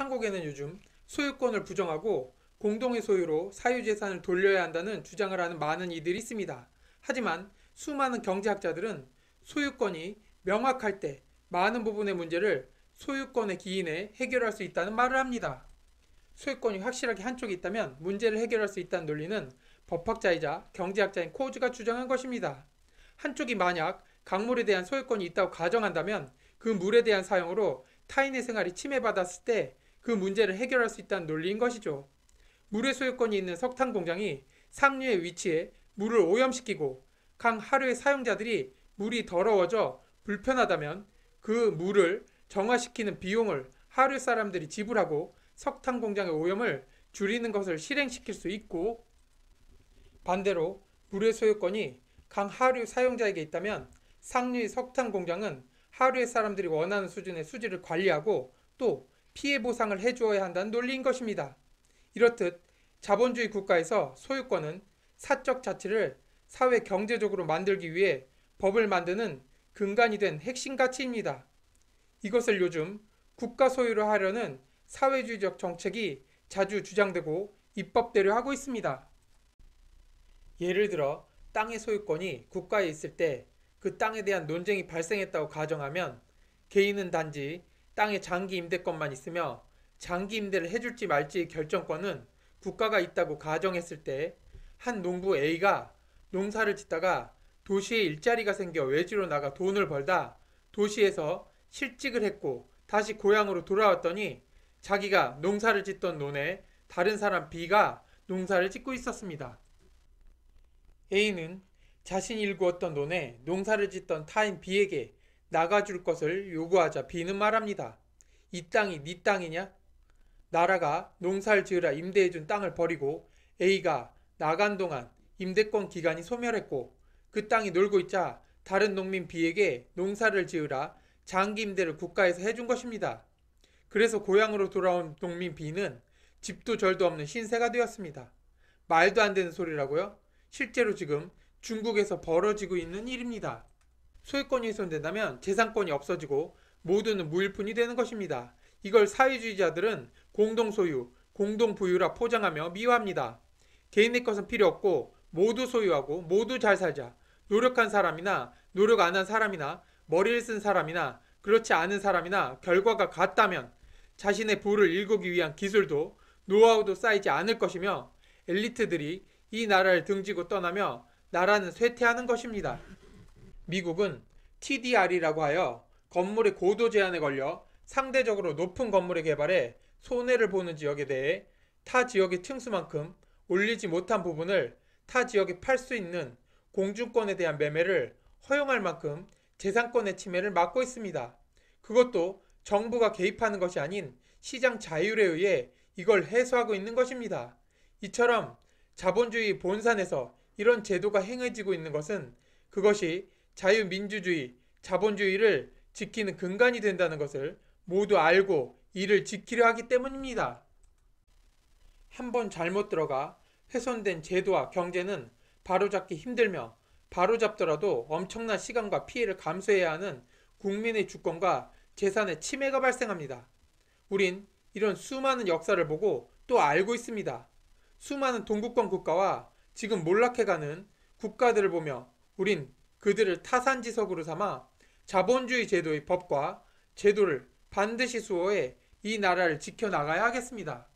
한국에는 요즘 소유권을 부정하고 공동의 소유로 사유재산을 돌려야 한다는 주장을 하는 많은 이들이 있습니다. 하지만 수많은 경제학자들은 소유권이 명확할 때 많은 부분의 문제를 소유권의 기인에 해결할 수 있다는 말을 합니다. 소유권이 확실하게 한쪽에 있다면 문제를 해결할 수 있다는 논리는 법학자이자 경제학자인 코즈가 주장한 것입니다. 한쪽이 만약 강물에 대한 소유권이 있다고 가정한다면 그 물에 대한 사용으로 타인의 생활이 침해받았을 때그 문제를 해결할 수 있다는 논리인 것이죠. 물의 소유권이 있는 석탄 공장이 상류의 위치에 물을 오염시키고 강 하류의 사용자들이 물이 더러워져 불편하다면 그 물을 정화시키는 비용을 하류 사람들이 지불하고 석탄 공장의 오염을 줄이는 것을 실행시킬 수 있고 반대로 물의 소유권이 강 하류 사용자에게 있다면 상류의 석탄 공장은 하류의 사람들이 원하는 수준의 수질을 관리하고 또 피해 보상을 해주어야 한다는 논리인 것입니다. 이렇듯 자본주의 국가에서 소유권은 사적 자치를 사회 경제적으로 만들기 위해 법을 만드는 근간이 된 핵심 가치입니다. 이것을 요즘 국가 소유를 하려는 사회주의적 정책이 자주 주장되고 입법되려 하고 있습니다. 예를 들어 땅의 소유권이 국가에 있을 때 그 땅에 대한 논쟁이 발생했다고 가정하면 개인은 단지 땅에 장기 임대권만 있으며 장기 임대를 해줄지 말지 결정권은 국가가 있다고 가정했을 때 한 농부 A가 농사를 짓다가 도시에 일자리가 생겨 외지로 나가 돈을 벌다 도시에서 실직을 했고 다시 고향으로 돌아왔더니 자기가 농사를 짓던 논에 다른 사람 B가 농사를 짓고 있었습니다. A는 자신이 일구었던 논에 농사를 짓던 타인 B에게 나가줄 것을 요구하자 비는 말합니다. 이 땅이 네 땅이냐? 나라가 농사를 지으라 임대해준 땅을 버리고 A가 나간 동안 임대권 기간이 소멸했고 그 땅이 놀고 있자 다른 농민 B에게 농사를 지으라 장기 임대를 국가에서 해준 것입니다. 그래서 고향으로 돌아온 농민 B는 집도 절도 없는 신세가 되었습니다. 말도 안 되는 소리라고요? 실제로 지금 중국에서 벌어지고 있는 일입니다. 소유권이 훼손된다면 재산권이 없어지고 모두는 무일푼이 되는 것입니다. 이걸 사회주의자들은 공동소유, 공동부유라 포장하며 미화합니다. 개인의 것은 필요 없고 모두 소유하고 모두 잘 살자. 노력한 사람이나 노력 안 한 사람이나 머리를 쓴 사람이나 그렇지 않은 사람이나 결과가 같다면 자신의 부를 일구기 위한 기술도 노하우도 쌓이지 않을 것이며 엘리트들이 이 나라를 등지고 떠나며 나라는 쇠퇴하는 것입니다. 미국은 TDR이라고 하여 건물의 고도 제한에 걸려 상대적으로 높은 건물의 개발에 손해를 보는 지역에 대해 타 지역의 층수만큼 올리지 못한 부분을 타지역에팔 수 있는 공중권에 대한 매매를 허용할 만큼 재산권의 침해를 막고 있습니다. 그것도 정부가 개입하는 것이 아닌 시장 자율에 의해 이걸 해소하고 있는 것입니다. 이처럼 자본주의 본산에서 이런 제도가 행해지고 있는 것은 그것이 자유민주주의, 자본주의를 지키는 근간이 된다는 것을 모두 알고 이를 지키려 하기 때문입니다. 한 번 잘못 들어가 훼손된 제도와 경제는 바로잡기 힘들며 바로잡더라도 엄청난 시간과 피해를 감수해야 하는 국민의 주권과 재산의 침해가 발생합니다. 우린 이런 수많은 역사를 보고 또 알고 있습니다. 수많은 동국권 국가와 지금 몰락해가는 국가들을 보며 우린 그들을 타산지석으로 삼아 자본주의 제도의 법과 제도를 반드시 수호해 이 나라를 지켜나가야 하겠습니다.